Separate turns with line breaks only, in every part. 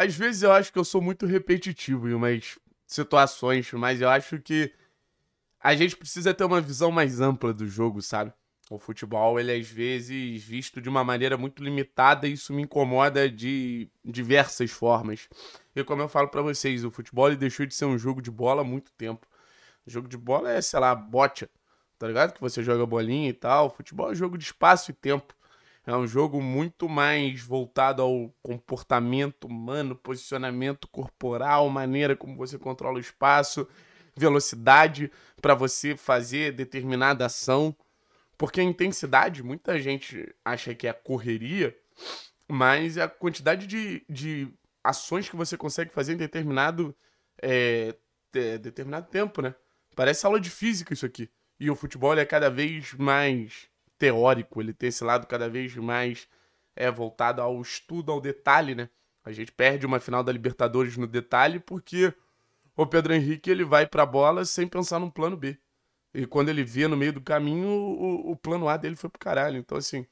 Às vezes eu acho que eu sou muito repetitivo em umas situações, mas eu acho que a gente precisa ter uma visão mais ampla do jogo, sabe? O futebol, ele às vezes visto de uma maneira muito limitada e isso me incomoda de diversas formas. E como eu falo para vocês, o futebol ele deixou de ser um jogo de bola há muito tempo. O jogo de bola é, sei lá, bote, tá ligado? Que você joga bolinha e tal. O futebol é um jogo de espaço e tempo. É um jogo muito mais voltado ao comportamento humano, posicionamento corporal, maneira como você controla o espaço, velocidade para você fazer determinada ação. Porque a intensidade, muita gente acha que é a correria, mas é a quantidade de, de ações que você consegue fazer em determinado, é, determinado tempo, né? Parece aula de física isso aqui. E o futebol é cada vez mais teórico, ele ter esse lado cada vez mais é voltado ao estudo, ao detalhe, né? A gente perde uma final da Libertadores no detalhe porque o Pedro Henrique ele vai para a bola sem pensar num plano B. E quando ele vê no meio do caminho, o, o plano A dele foi pro caralho. Então, assim,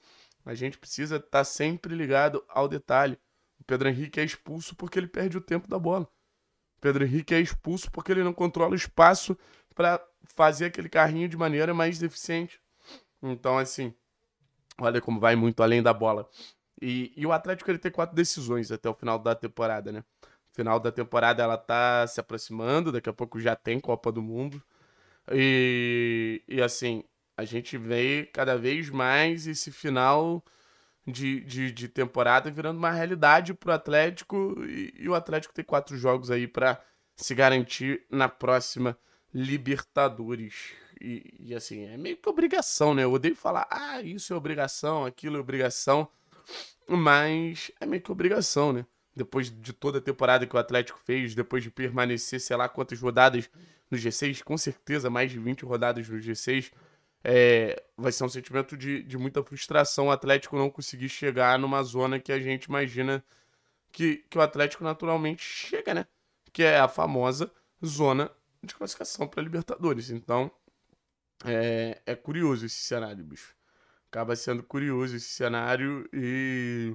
a gente precisa estar tá sempre ligado ao detalhe. O Pedro Henrique é expulso porque ele perde o tempo da bola. O Pedro Henrique é expulso porque ele não controla o espaço para fazer aquele carrinho de maneira mais eficiente. Então, assim, olha como vai muito além da bola. E, e o Atlético ele tem quatro decisões até o final da temporada, né? Final da temporada ela tá se aproximando, daqui a pouco já tem Copa do Mundo. E, e assim, a gente vê cada vez mais esse final de, de, de temporada virando uma realidade pro Atlético. E, e o Atlético tem quatro jogos aí para se garantir na próxima temporada Libertadores. E, e, assim, é meio que obrigação, né? Eu odeio falar, ah, isso é obrigação, aquilo é obrigação. Mas é meio que obrigação, né? Depois de toda a temporada que o Atlético fez, depois de permanecer, sei lá quantas rodadas no G6, com certeza mais de 20 rodadas no G6, é, vai ser um sentimento de, de muita frustração o Atlético não conseguir chegar numa zona que a gente imagina que, que o Atlético naturalmente chega, né? Que é a famosa zona de classificação para Libertadores. Então, é, é curioso esse cenário, bicho. Acaba sendo curioso esse cenário e.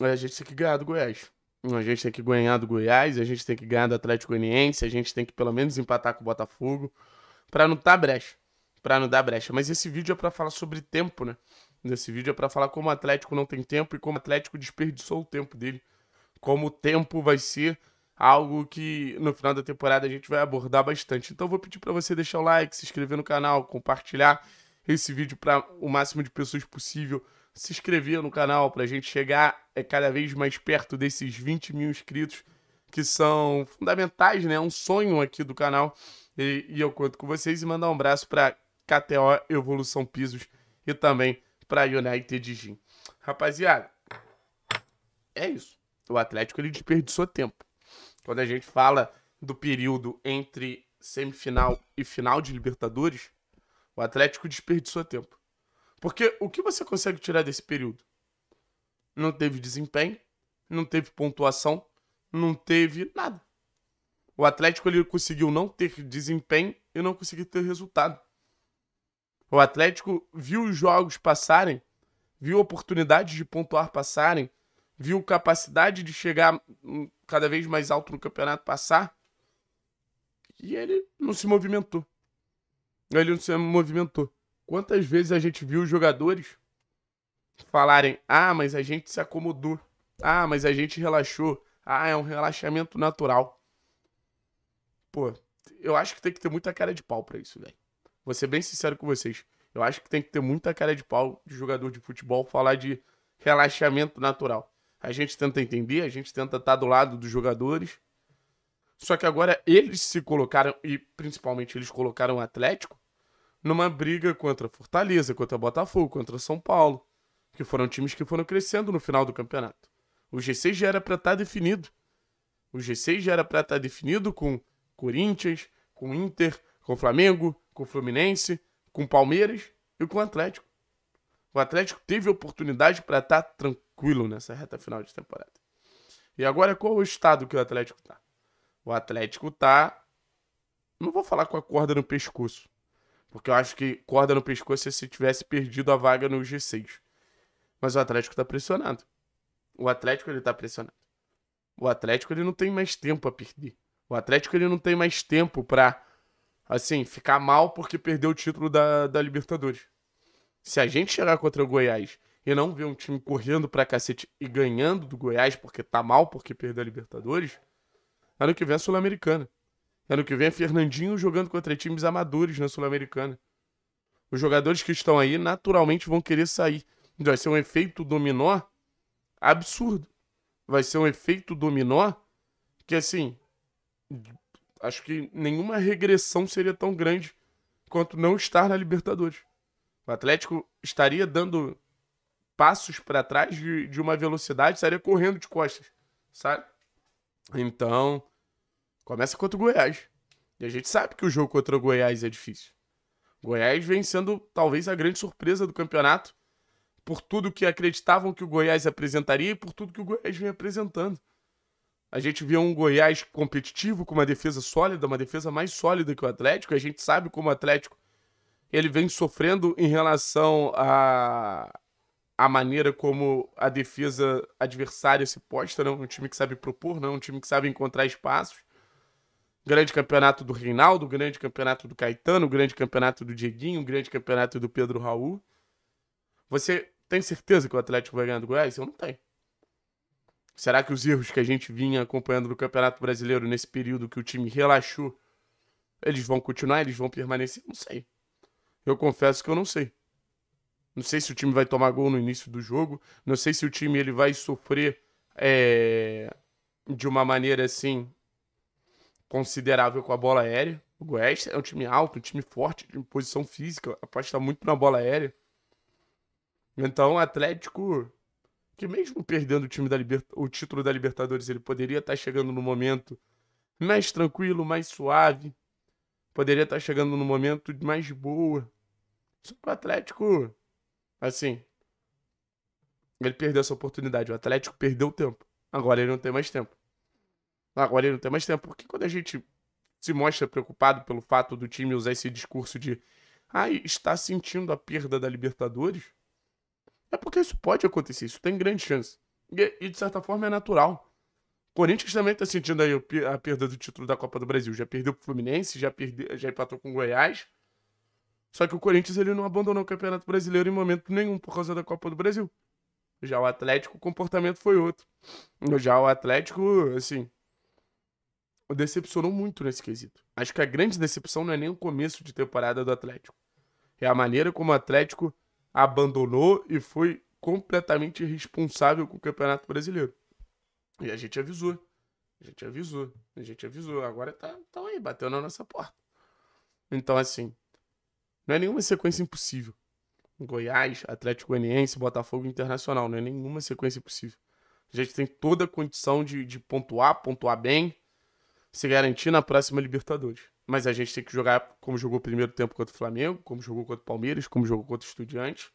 A gente tem que ganhar do Goiás. A gente tem que ganhar do Goiás, a gente tem que ganhar do Atlético Goianiense, a gente tem que pelo menos empatar com o Botafogo para não dar brecha, para não dar brecha. Mas esse vídeo é para falar sobre tempo, né? Nesse vídeo é para falar como o Atlético não tem tempo e como o Atlético desperdiçou o tempo dele, como o tempo vai ser algo que no final da temporada a gente vai abordar bastante. Então vou pedir para você deixar o like, se inscrever no canal, compartilhar esse vídeo para o máximo de pessoas possível, se inscrever no canal para a gente chegar é, cada vez mais perto desses 20 mil inscritos que são fundamentais, né? É um sonho aqui do canal e, e eu conto com vocês e mandar um abraço para KTO Evolução Pisos e também para United Gym. Rapaziada, é isso. O Atlético ele desperdiçou tempo quando a gente fala do período entre semifinal e final de Libertadores, o Atlético desperdiçou tempo. Porque o que você consegue tirar desse período? Não teve desempenho, não teve pontuação, não teve nada. O Atlético ele conseguiu não ter desempenho e não conseguir ter resultado. O Atlético viu os jogos passarem, viu oportunidades de pontuar passarem, viu capacidade de chegar hum, cada vez mais alto no campeonato passar. E ele não se movimentou. Ele não se movimentou. Quantas vezes a gente viu os jogadores falarem: ah, mas a gente se acomodou. Ah, mas a gente relaxou. Ah, é um relaxamento natural. Pô, eu acho que tem que ter muita cara de pau para isso, velho. Vou ser bem sincero com vocês. Eu acho que tem que ter muita cara de pau de jogador de futebol falar de relaxamento natural a gente tenta entender, a gente tenta estar tá do lado dos jogadores. Só que agora eles se colocaram, e principalmente eles colocaram o Atlético, numa briga contra Fortaleza, contra Botafogo, contra São Paulo, que foram times que foram crescendo no final do campeonato. O G6 já era para estar tá definido. O G6 já era para estar tá definido com Corinthians, com Inter, com Flamengo, com Fluminense, com Palmeiras e com Atlético. O Atlético teve oportunidade para estar tá tranquilo nessa reta final de temporada. E agora qual o estado que o Atlético tá? O Atlético tá. Não vou falar com a corda no pescoço. Porque eu acho que corda no pescoço é se tivesse perdido a vaga no G6. Mas o Atlético tá pressionado. O Atlético ele tá pressionado. O Atlético ele não tem mais tempo a perder. O Atlético ele não tem mais tempo para, assim, ficar mal porque perdeu o título da, da Libertadores. Se a gente chegar contra o Goiás e não ver um time correndo pra cacete e ganhando do Goiás porque tá mal, porque perdeu a Libertadores, ano que vem é Sul-Americana. Ano que vem é Fernandinho jogando contra times amadores na Sul-Americana. Os jogadores que estão aí naturalmente vão querer sair. Vai ser um efeito dominó absurdo. Vai ser um efeito dominó que, assim, acho que nenhuma regressão seria tão grande quanto não estar na Libertadores. O Atlético estaria dando passos para trás de, de uma velocidade, estaria correndo de costas, sabe? Então, começa contra o Goiás. E a gente sabe que o jogo contra o Goiás é difícil. Goiás vem sendo talvez a grande surpresa do campeonato por tudo que acreditavam que o Goiás apresentaria e por tudo que o Goiás vem apresentando. A gente viu um Goiás competitivo, com uma defesa sólida, uma defesa mais sólida que o Atlético. A gente sabe como o Atlético ele vem sofrendo em relação à a, a maneira como a defesa adversária se posta, não? Né? Um time que sabe propor, não? Né? Um time que sabe encontrar espaços. Grande campeonato do Reinaldo, grande campeonato do Caetano, grande campeonato do Dieguinho, grande campeonato do Pedro Raul. Você tem certeza que o Atlético vai ganhar do Goiás? Eu não tenho. Será que os erros que a gente vinha acompanhando no Campeonato Brasileiro nesse período que o time relaxou, eles vão continuar, eles vão permanecer? Não sei eu confesso que eu não sei. Não sei se o time vai tomar gol no início do jogo, não sei se o time ele vai sofrer é, de uma maneira assim considerável com a bola aérea. O Goiás é um time alto, um time forte, de posição física, aposta muito na bola aérea. Então, o Atlético, que mesmo perdendo o, time da o título da Libertadores, ele poderia estar chegando no momento mais tranquilo, mais suave. Poderia estar chegando no momento mais boa. Só que o Atlético, assim, ele perdeu essa oportunidade. O Atlético perdeu tempo. Agora ele não tem mais tempo. Agora ele não tem mais tempo. Porque quando a gente se mostra preocupado pelo fato do time usar esse discurso de ah, está sentindo a perda da Libertadores, é porque isso pode acontecer, isso tem grande chance. E, e de certa forma é natural. O Corinthians também está sentindo aí a perda do título da Copa do Brasil. Já perdeu para o Fluminense, já, perdeu já empatou com o Goiás. Só que o Corinthians ele não abandonou o Campeonato Brasileiro em momento nenhum por causa da Copa do Brasil. Já o Atlético, o comportamento foi outro. Já o Atlético, assim, decepcionou muito nesse quesito. Acho que a grande decepção não é nem o começo de temporada do Atlético. É a maneira como o Atlético abandonou e foi completamente irresponsável com o Campeonato Brasileiro. E a gente avisou. A gente avisou. A gente avisou. Agora tá, tá aí, bateu na nossa porta. Então, assim, não é nenhuma sequência impossível. Goiás, Atlético Goianiense, Botafogo Internacional. Não é nenhuma sequência impossível. A gente tem toda a condição de, de pontuar, pontuar bem, se garantir na próxima Libertadores. Mas a gente tem que jogar como jogou o primeiro tempo contra o Flamengo, como jogou contra o Palmeiras, como jogou contra o Estudiante.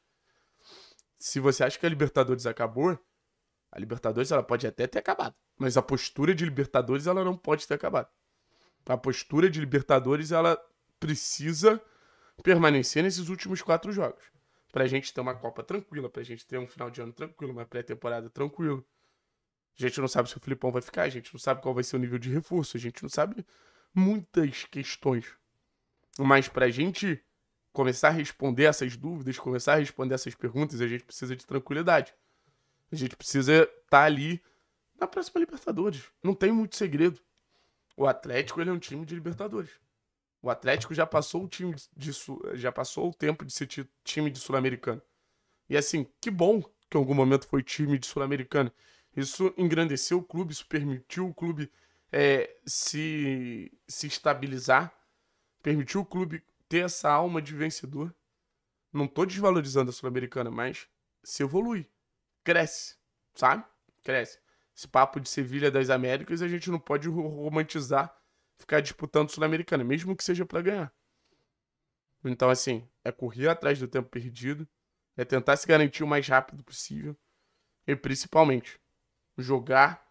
Se você acha que a Libertadores acabou, a Libertadores ela pode até ter acabado, mas a postura de Libertadores ela não pode ter acabado. A postura de Libertadores ela precisa permanecer nesses últimos quatro jogos. Pra gente ter uma Copa tranquila, pra gente ter um final de ano tranquilo, uma pré-temporada tranquila. A gente não sabe se o Filipão vai ficar, a gente não sabe qual vai ser o nível de reforço, a gente não sabe muitas questões. Mas pra gente começar a responder essas dúvidas, começar a responder essas perguntas, a gente precisa de tranquilidade. A gente precisa estar tá ali na próxima Libertadores. Não tem muito segredo. O Atlético ele é um time de Libertadores. O Atlético já passou o time de, já passou o tempo de ser time de sul-americano. E assim, que bom que em algum momento foi time de sul-americano. Isso engrandeceu o clube, isso permitiu o clube é, se, se estabilizar, permitiu o clube ter essa alma de vencedor. Não estou desvalorizando a sul-americana, mas se evolui, cresce, sabe? Cresce. Esse papo de Sevilha das Américas a gente não pode romantizar ficar disputando Sul-Americana, mesmo que seja para ganhar. Então, assim, é correr atrás do tempo perdido, é tentar se garantir o mais rápido possível e, principalmente, jogar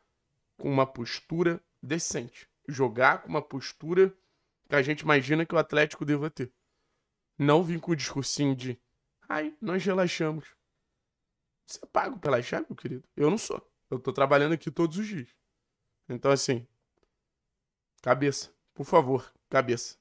com uma postura decente. Jogar com uma postura que a gente imagina que o Atlético deva ter. Não vir com o discursinho de ai, nós relaxamos. Você é pago pela chave, meu querido? Eu não sou. Eu tô trabalhando aqui todos os dias. Então, assim, Cabeça, por favor, cabeça.